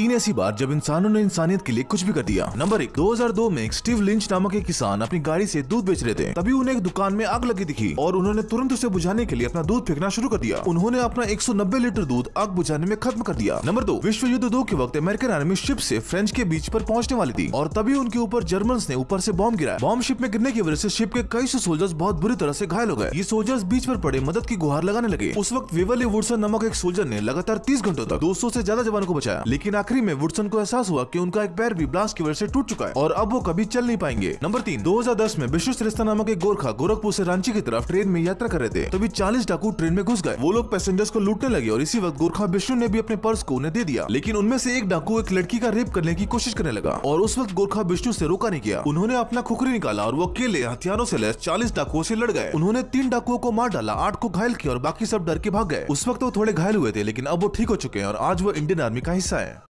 तीन ऐसी बार जब इंसानों ने इंसानियत के लिए कुछ भी कर दिया नंबर एक 2002 में स्टीव लिंच नामक एक किसान अपनी गाड़ी से दूध बेच रहे थे तभी उन्हें एक दुकान में आग लगी दिखी और उन्होंने तुरंत उसे बुझाने के लिए अपना दूध फेंकना शुरू कर दिया उन्होंने अपना एक लीटर दूध आग बुझाने में खत्म कर दिया नंबर दो विश्व युद्ध दो के वक्त अमेरिकन आर्मी शिप ऐसी फ्रेंच के बीच आरोप पहुंचने वाली थी और तभी उनके ऊपर जर्मन ने ऊपर ऐसी बॉम्ब गिराया बॉम्ब शिप में गिरने की वजह ऐसी शिप के कई सौ सोल्जर्स बहुत बुरी तरह ऐसी घायल हो गए ये सोल्जर्स बीच आरोप पड़े मदद की गुहार लगाने लगे उस वक्त वेवली वुडसन नामक एक सोल्जर ने लगातार तीस घंटों तक दो से ज्यादा जवानों को बचाया लेकिन आखिर आखिरी में वुडसन को एहसास हुआ कि उनका एक पैर भी ब्लास्ट की वजह से टूट चुका है और अब वो कभी चल नहीं पाएंगे नंबर तीन 2010 में विश्व श्रेष्ठा नामक एक गोरखा गोरखपुर से रांची की तरफ ट्रेन में यात्रा कर रहे थे तभी चालीस डाकू ट्रेन में घुस गए वो लोग पैसेंजर्स को लूटने लगे और इसी वक्त गोरखा विष्णु ने भी अपने पर्स को उन्हें दे दिया लेकिन उनमें से एक डाकू एक लड़की का रेप करने की कोशिश करने लगा और उस वक्त गोरखा विष्णु से रोका नहीं किया उन्होंने अपना खुखरी निकाला और वो अकेले हथियारों से लैस चालीस डाकुओं से लड़ गए उन्होंने तीन डाकुओं को मार डाला आठ को घायल किया और बाकी सब डर के भाग गए उस वक्त वो थोड़े घायल हुए थे लेकिन अब वो ठीक हो चुके हैं और आज वो इंडियन आर्मी का हिस्सा है